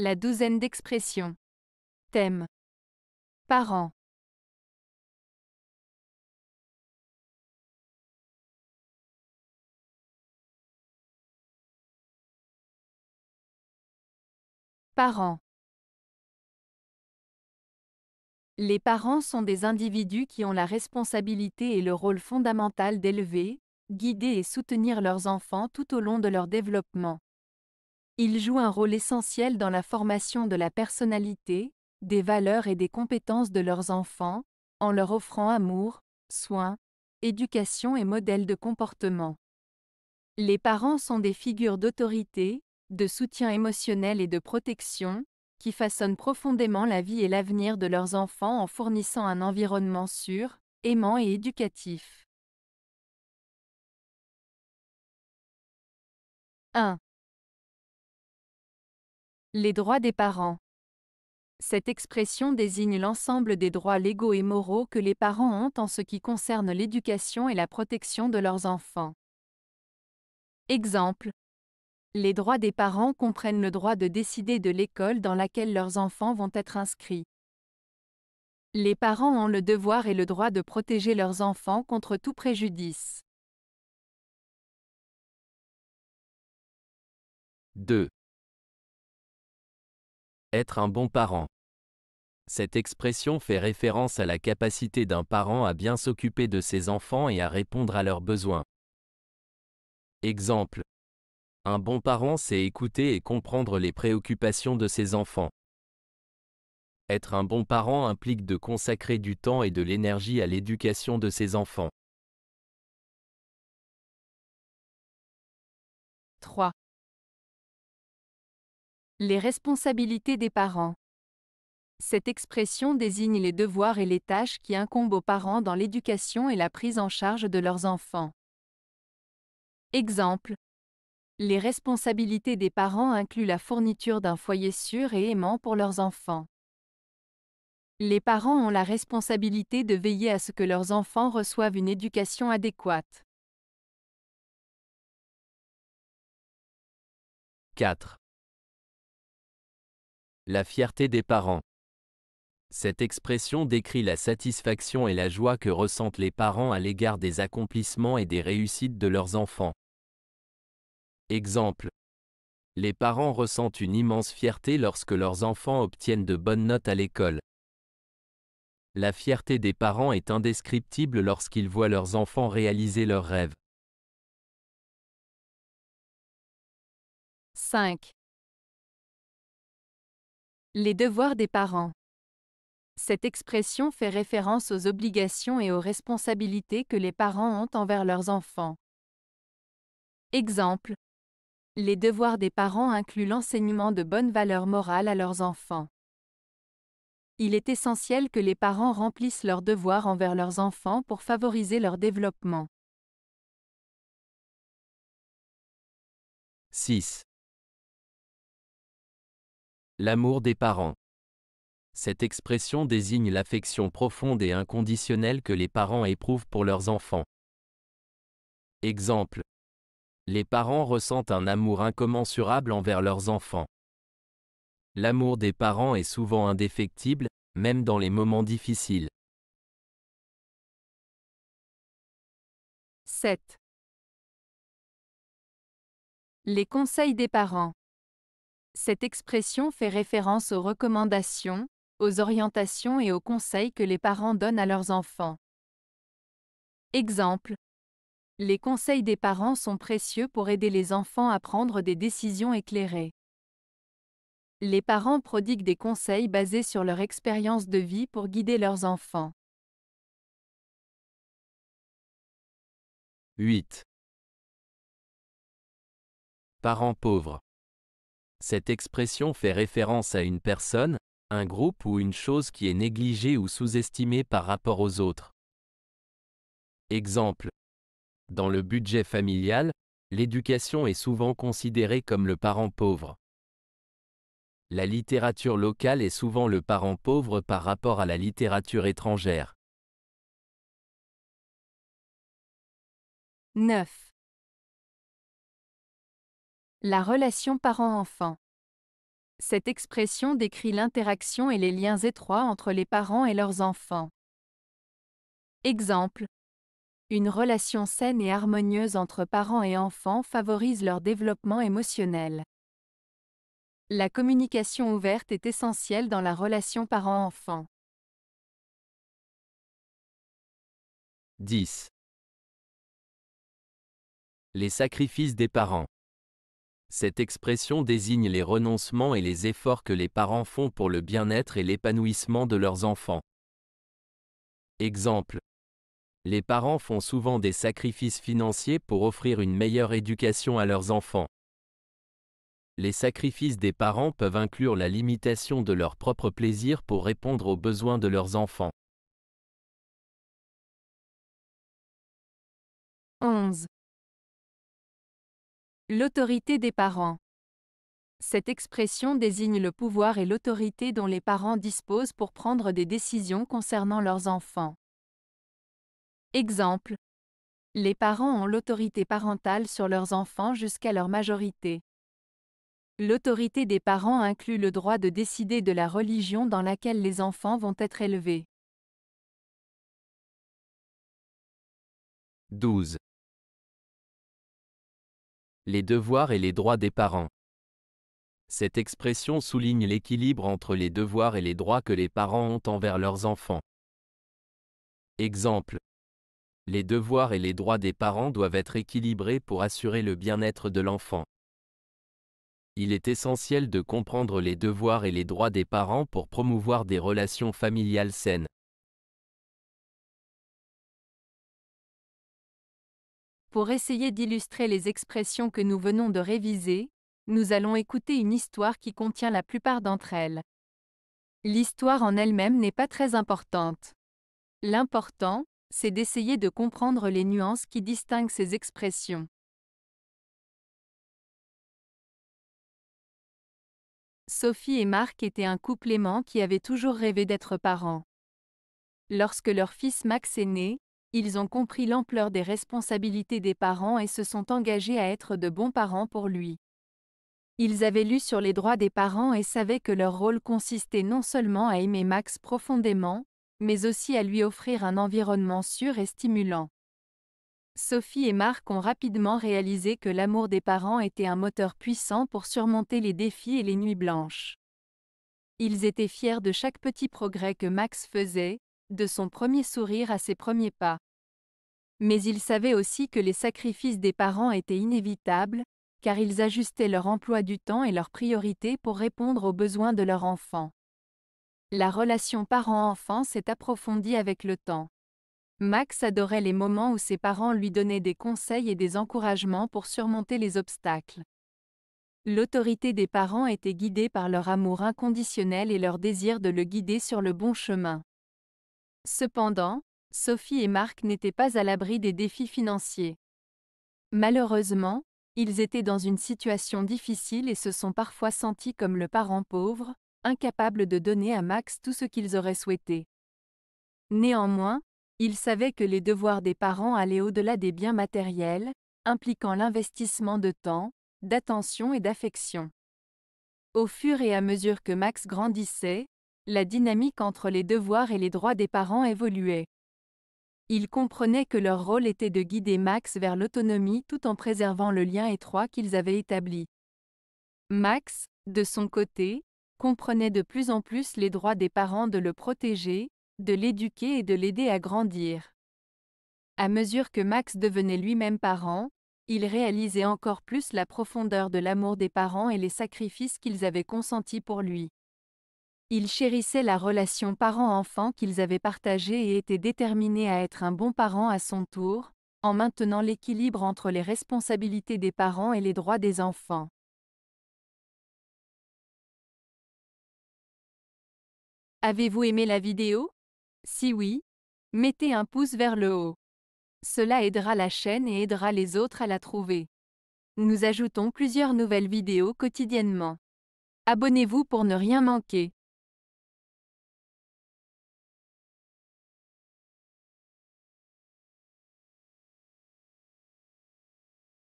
La douzaine d'expressions. Thème. Parents. Parents. Les parents sont des individus qui ont la responsabilité et le rôle fondamental d'élever, guider et soutenir leurs enfants tout au long de leur développement. Ils jouent un rôle essentiel dans la formation de la personnalité, des valeurs et des compétences de leurs enfants, en leur offrant amour, soins, éducation et modèles de comportement. Les parents sont des figures d'autorité, de soutien émotionnel et de protection, qui façonnent profondément la vie et l'avenir de leurs enfants en fournissant un environnement sûr, aimant et éducatif. 1. Les droits des parents. Cette expression désigne l'ensemble des droits légaux et moraux que les parents ont en ce qui concerne l'éducation et la protection de leurs enfants. Exemple. Les droits des parents comprennent le droit de décider de l'école dans laquelle leurs enfants vont être inscrits. Les parents ont le devoir et le droit de protéger leurs enfants contre tout préjudice. 2. Être un bon parent. Cette expression fait référence à la capacité d'un parent à bien s'occuper de ses enfants et à répondre à leurs besoins. Exemple. Un bon parent sait écouter et comprendre les préoccupations de ses enfants. Être un bon parent implique de consacrer du temps et de l'énergie à l'éducation de ses enfants. Les responsabilités des parents. Cette expression désigne les devoirs et les tâches qui incombent aux parents dans l'éducation et la prise en charge de leurs enfants. Exemple. Les responsabilités des parents incluent la fourniture d'un foyer sûr et aimant pour leurs enfants. Les parents ont la responsabilité de veiller à ce que leurs enfants reçoivent une éducation adéquate. 4. La fierté des parents. Cette expression décrit la satisfaction et la joie que ressentent les parents à l'égard des accomplissements et des réussites de leurs enfants. Exemple. Les parents ressentent une immense fierté lorsque leurs enfants obtiennent de bonnes notes à l'école. La fierté des parents est indescriptible lorsqu'ils voient leurs enfants réaliser leurs rêves. 5. Les devoirs des parents. Cette expression fait référence aux obligations et aux responsabilités que les parents ont envers leurs enfants. Exemple. Les devoirs des parents incluent l'enseignement de bonnes valeurs morales à leurs enfants. Il est essentiel que les parents remplissent leurs devoirs envers leurs enfants pour favoriser leur développement. 6. L'amour des parents. Cette expression désigne l'affection profonde et inconditionnelle que les parents éprouvent pour leurs enfants. Exemple. Les parents ressentent un amour incommensurable envers leurs enfants. L'amour des parents est souvent indéfectible, même dans les moments difficiles. 7. Les conseils des parents. Cette expression fait référence aux recommandations, aux orientations et aux conseils que les parents donnent à leurs enfants. Exemple. Les conseils des parents sont précieux pour aider les enfants à prendre des décisions éclairées. Les parents prodiguent des conseils basés sur leur expérience de vie pour guider leurs enfants. 8. Parents pauvres. Cette expression fait référence à une personne, un groupe ou une chose qui est négligée ou sous-estimée par rapport aux autres. Exemple. Dans le budget familial, l'éducation est souvent considérée comme le parent pauvre. La littérature locale est souvent le parent pauvre par rapport à la littérature étrangère. 9. La relation parent-enfant. Cette expression décrit l'interaction et les liens étroits entre les parents et leurs enfants. Exemple. Une relation saine et harmonieuse entre parents et enfants favorise leur développement émotionnel. La communication ouverte est essentielle dans la relation parent-enfant. 10. Les sacrifices des parents. Cette expression désigne les renoncements et les efforts que les parents font pour le bien-être et l'épanouissement de leurs enfants. Exemple. Les parents font souvent des sacrifices financiers pour offrir une meilleure éducation à leurs enfants. Les sacrifices des parents peuvent inclure la limitation de leur propre plaisir pour répondre aux besoins de leurs enfants. 11. L'autorité des parents. Cette expression désigne le pouvoir et l'autorité dont les parents disposent pour prendre des décisions concernant leurs enfants. Exemple. Les parents ont l'autorité parentale sur leurs enfants jusqu'à leur majorité. L'autorité des parents inclut le droit de décider de la religion dans laquelle les enfants vont être élevés. 12 les devoirs et les droits des parents. Cette expression souligne l'équilibre entre les devoirs et les droits que les parents ont envers leurs enfants. Exemple. Les devoirs et les droits des parents doivent être équilibrés pour assurer le bien-être de l'enfant. Il est essentiel de comprendre les devoirs et les droits des parents pour promouvoir des relations familiales saines. Pour essayer d'illustrer les expressions que nous venons de réviser, nous allons écouter une histoire qui contient la plupart d'entre elles. L'histoire en elle-même n'est pas très importante. L'important, c'est d'essayer de comprendre les nuances qui distinguent ces expressions. Sophie et Marc étaient un couple aimant qui avait toujours rêvé d'être parents. Lorsque leur fils Max est né, ils ont compris l'ampleur des responsabilités des parents et se sont engagés à être de bons parents pour lui. Ils avaient lu sur les droits des parents et savaient que leur rôle consistait non seulement à aimer Max profondément, mais aussi à lui offrir un environnement sûr et stimulant. Sophie et Marc ont rapidement réalisé que l'amour des parents était un moteur puissant pour surmonter les défis et les nuits blanches. Ils étaient fiers de chaque petit progrès que Max faisait, de son premier sourire à ses premiers pas. Mais il savait aussi que les sacrifices des parents étaient inévitables, car ils ajustaient leur emploi du temps et leurs priorités pour répondre aux besoins de leur enfant. La relation parent-enfant s'est approfondie avec le temps. Max adorait les moments où ses parents lui donnaient des conseils et des encouragements pour surmonter les obstacles. L'autorité des parents était guidée par leur amour inconditionnel et leur désir de le guider sur le bon chemin. Cependant, Sophie et Marc n'étaient pas à l'abri des défis financiers. Malheureusement, ils étaient dans une situation difficile et se sont parfois sentis comme le parent pauvre, incapable de donner à Max tout ce qu'ils auraient souhaité. Néanmoins, ils savaient que les devoirs des parents allaient au-delà des biens matériels, impliquant l'investissement de temps, d'attention et d'affection. Au fur et à mesure que Max grandissait, la dynamique entre les devoirs et les droits des parents évoluait. Ils comprenaient que leur rôle était de guider Max vers l'autonomie tout en préservant le lien étroit qu'ils avaient établi. Max, de son côté, comprenait de plus en plus les droits des parents de le protéger, de l'éduquer et de l'aider à grandir. À mesure que Max devenait lui-même parent, il réalisait encore plus la profondeur de l'amour des parents et les sacrifices qu'ils avaient consentis pour lui. Ils chérissaient la relation parent-enfant qu'ils avaient partagée et étaient déterminés à être un bon parent à son tour, en maintenant l'équilibre entre les responsabilités des parents et les droits des enfants. Avez-vous aimé la vidéo Si oui, mettez un pouce vers le haut. Cela aidera la chaîne et aidera les autres à la trouver. Nous ajoutons plusieurs nouvelles vidéos quotidiennement. Abonnez-vous pour ne rien manquer.